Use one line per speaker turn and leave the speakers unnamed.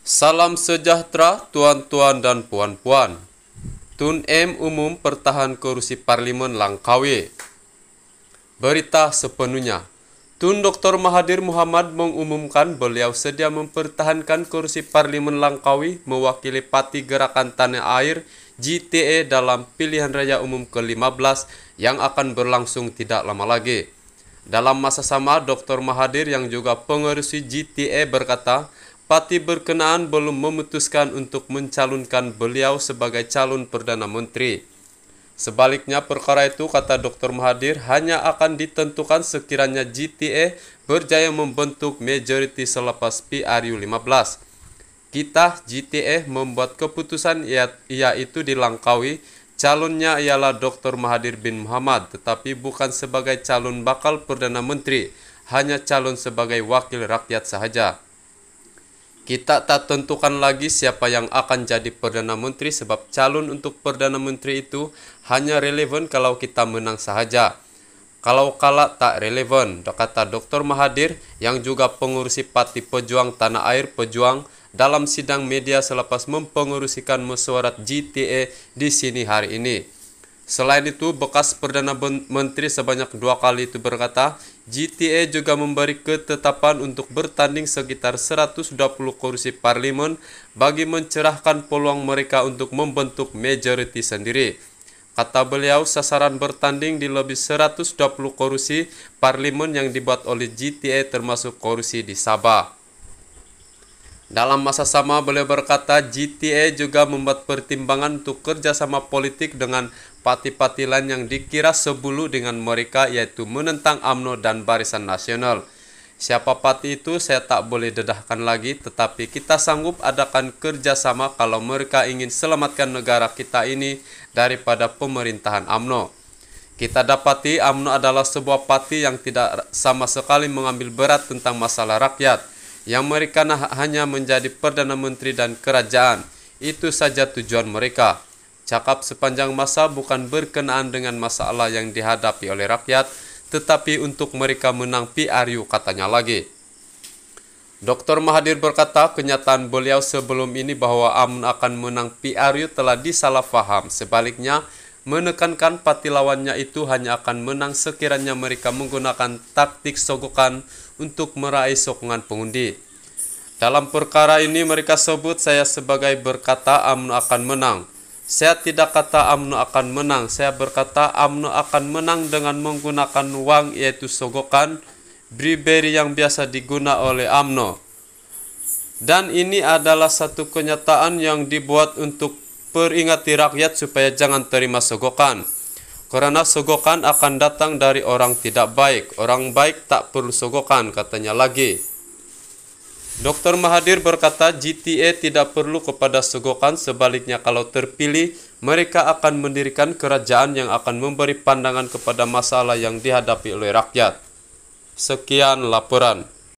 Salam sejahtera tuan-tuan dan puan-puan. Tun M umum pertahan kursi parlimen Langkawi. Berita sepenuhnya. Tun Dr. Mahathir Muhammad mengumumkan beliau sedia mempertahankan kursi parlimen Langkawi mewakili Parti Gerakan Tanah Air GTE dalam pilihan raya umum ke-15 yang akan berlangsung tidak lama lagi. Dalam masa sama, Dr. Mahathir yang juga pengurusi GTE berkata, parti berkenaan belum memutuskan untuk mencalonkan beliau sebagai calon Perdana Menteri. Sebaliknya perkara itu, kata Dr. Mahathir, hanya akan ditentukan sekiranya GTA berjaya membentuk majoriti selepas PRU 15. Kita GTA membuat keputusan yaitu dilangkaui calonnya ialah Dr. Mahathir bin Muhammad tetapi bukan sebagai calon bakal Perdana Menteri, hanya calon sebagai wakil rakyat sahaja. Kita tak tentukan lagi siapa yang akan jadi Perdana Menteri sebab calon untuk Perdana Menteri itu hanya relevan kalau kita menang sahaja. Kalau kalah tak relevan, kata Dr. Mahadir yang juga pengurusi Parti Pejuang Tanah Air Pejuang dalam sidang media selepas mempengurusikan mesuarat GTA di sini hari ini. Selain itu, bekas Perdana Menteri sebanyak dua kali itu berkata, GTA juga memberi ketetapan untuk bertanding sekitar 120 kursi parlimen bagi mencerahkan peluang mereka untuk membentuk majority sendiri. Kata beliau, sasaran bertanding di lebih 120 kursi parlimen yang dibuat oleh GTA termasuk kursi di Sabah. Dalam masa sama, beliau berkata GTA juga membuat pertimbangan untuk kerjasama politik dengan pati-pati lain yang dikira sebulu dengan mereka yaitu menentang AMNO dan Barisan Nasional. Siapa pati itu saya tak boleh dedahkan lagi tetapi kita sanggup adakan kerjasama kalau mereka ingin selamatkan negara kita ini daripada pemerintahan AMNO. Kita dapati AMNO adalah sebuah pati yang tidak sama sekali mengambil berat tentang masalah rakyat yang mereka nah hanya menjadi perdana menteri dan kerajaan. Itu saja tujuan mereka. Cakap sepanjang masa bukan berkenaan dengan masalah yang dihadapi oleh rakyat, tetapi untuk mereka menang PRU katanya lagi. Dr. Mahathir berkata kenyataan beliau sebelum ini bahwa AMN akan menang PRU telah disalahfaham. Sebaliknya, menekankan pati lawannya itu hanya akan menang sekiranya mereka menggunakan taktik sogokan untuk meraih sokongan pengundi. Dalam perkara ini mereka sebut saya sebagai berkata Amnu akan menang. Saya tidak kata Amnu akan menang, saya berkata Amnu akan menang dengan menggunakan uang yaitu sogokan, bribery yang biasa diguna oleh Amnu. Dan ini adalah satu kenyataan yang dibuat untuk peringati rakyat supaya jangan terima sogokan. Karena sogokan akan datang dari orang tidak baik. Orang baik tak perlu sogokan, katanya lagi. Dr. Mahathir berkata GTA tidak perlu kepada sogokan, sebaliknya kalau terpilih, mereka akan mendirikan kerajaan yang akan memberi pandangan kepada masalah yang dihadapi oleh rakyat. Sekian laporan.